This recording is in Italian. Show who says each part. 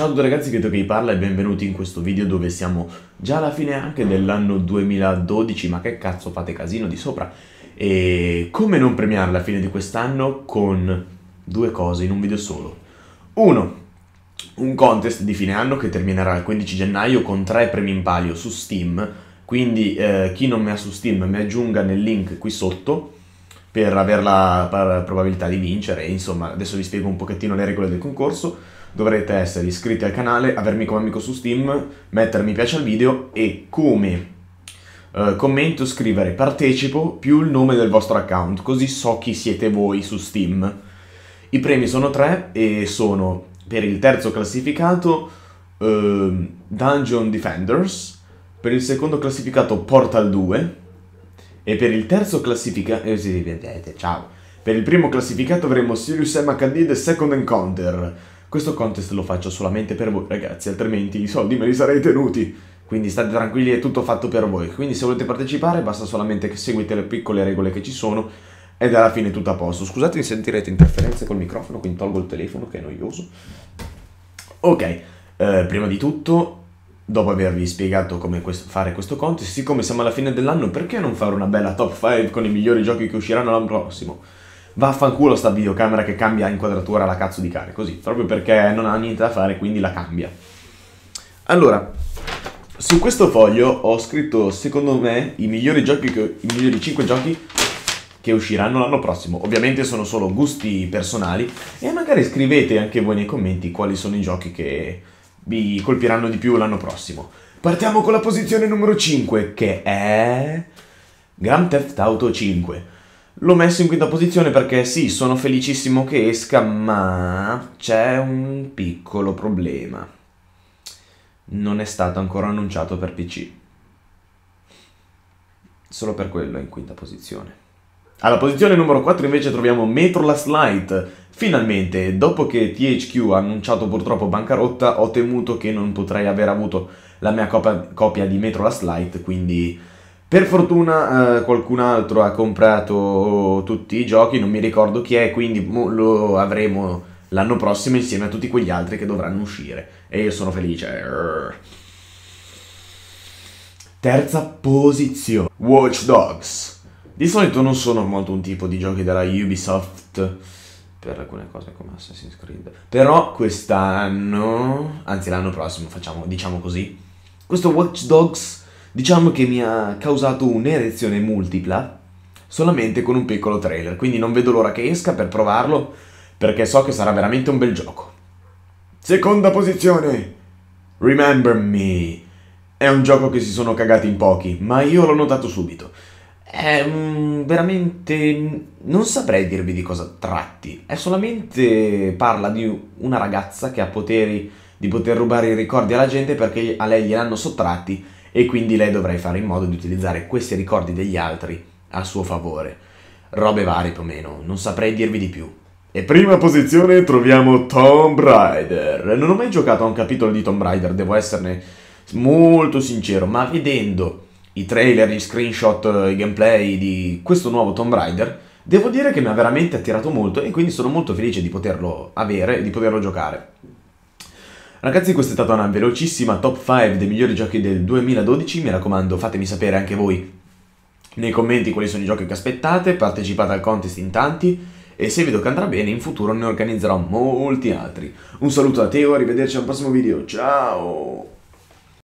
Speaker 1: Ciao a tutti ragazzi, Pietro che vi parla e benvenuti in questo video dove siamo già alla fine anche dell'anno 2012, ma che cazzo fate casino di sopra? E come non premiare la fine di quest'anno con due cose in un video solo? Uno, un contest di fine anno che terminerà il 15 gennaio con tre premi in palio su Steam, quindi eh, chi non mi ha su Steam mi aggiunga nel link qui sotto per avere la probabilità di vincere, insomma adesso vi spiego un pochettino le regole del concorso dovrete essere iscritti al canale, avermi come amico su Steam, mettere mi piace al video e come Uh, commento, scrivere partecipo più il nome del vostro account, così so chi siete voi su Steam. I premi sono tre e sono per il terzo classificato uh, Dungeon Defenders, per il secondo classificato Portal 2 e per il terzo classificato... Eh, sì, vedete, ciao. Per il primo classificato avremo Sirius MHD The Second Encounter. Questo contest lo faccio solamente per voi ragazzi, altrimenti i soldi me li sarei tenuti. Quindi state tranquilli, è tutto fatto per voi. Quindi se volete partecipare basta solamente che seguite le piccole regole che ci sono ed alla fine tutto a posto. Scusate se sentirete interferenze col microfono, quindi tolgo il telefono che è noioso. Ok, eh, prima di tutto dopo avervi spiegato come questo, fare questo contest, siccome siamo alla fine dell'anno, perché non fare una bella top 5 con i migliori giochi che usciranno l'anno prossimo? vaffanculo sta videocamera che cambia inquadratura alla cazzo di cane, così, proprio perché non ha niente da fare, quindi la cambia. Allora, su questo foglio ho scritto, secondo me, i migliori, giochi che, i migliori 5 giochi che usciranno l'anno prossimo. Ovviamente sono solo gusti personali e magari scrivete anche voi nei commenti quali sono i giochi che vi colpiranno di più l'anno prossimo. Partiamo con la posizione numero 5 che è Grand Theft Auto 5. L'ho messo in quinta posizione perché sì, sono felicissimo che esca, ma c'è un piccolo problema. Non è stato ancora annunciato per PC. Solo per quello è in quinta posizione. Alla posizione numero 4 invece troviamo Metro Last Light. Finalmente, dopo che THQ ha annunciato purtroppo bancarotta, ho temuto che non potrei aver avuto la mia copia, copia di Metro Last Light, quindi per fortuna eh, qualcun altro ha comprato tutti i giochi, non mi ricordo chi è, quindi lo avremo l'anno prossimo insieme a tutti quegli altri che dovranno uscire. E io sono felice. Terza posizione. Watch Dogs. Di solito non sono molto un tipo di giochi della Ubisoft per alcune cose come Assassin's Creed. Però quest'anno, anzi l'anno prossimo facciamo, diciamo così, questo Watch Dogs Diciamo che mi ha causato un'erezione multipla solamente con un piccolo trailer, quindi non vedo l'ora che esca per provarlo perché so che sarà veramente un bel gioco. Seconda posizione, Remember Me. È un gioco che si sono cagati in pochi, ma io l'ho notato subito. È um, veramente... non saprei dirvi di cosa tratti. È solamente... parla di una ragazza che ha poteri di poter rubare i ricordi alla gente perché a lei gliel'hanno sottratti e quindi lei dovrà fare in modo di utilizzare questi ricordi degli altri a suo favore. Robe varie più o meno, non saprei dirvi di più. E prima posizione troviamo Tomb Raider. Non ho mai giocato a un capitolo di Tomb Raider, devo esserne molto sincero, ma vedendo i trailer, gli screenshot, i gameplay di questo nuovo Tomb Raider, devo dire che mi ha veramente attirato molto e quindi sono molto felice di poterlo avere e di poterlo giocare. Ragazzi questa è stata una velocissima top 5 dei migliori giochi del 2012, mi raccomando fatemi sapere anche voi nei commenti quali sono i giochi che aspettate, partecipate al contest in tanti e se vedo che andrà bene in futuro ne organizzerò molti altri. Un saluto a Teo, arrivederci al prossimo video, ciao!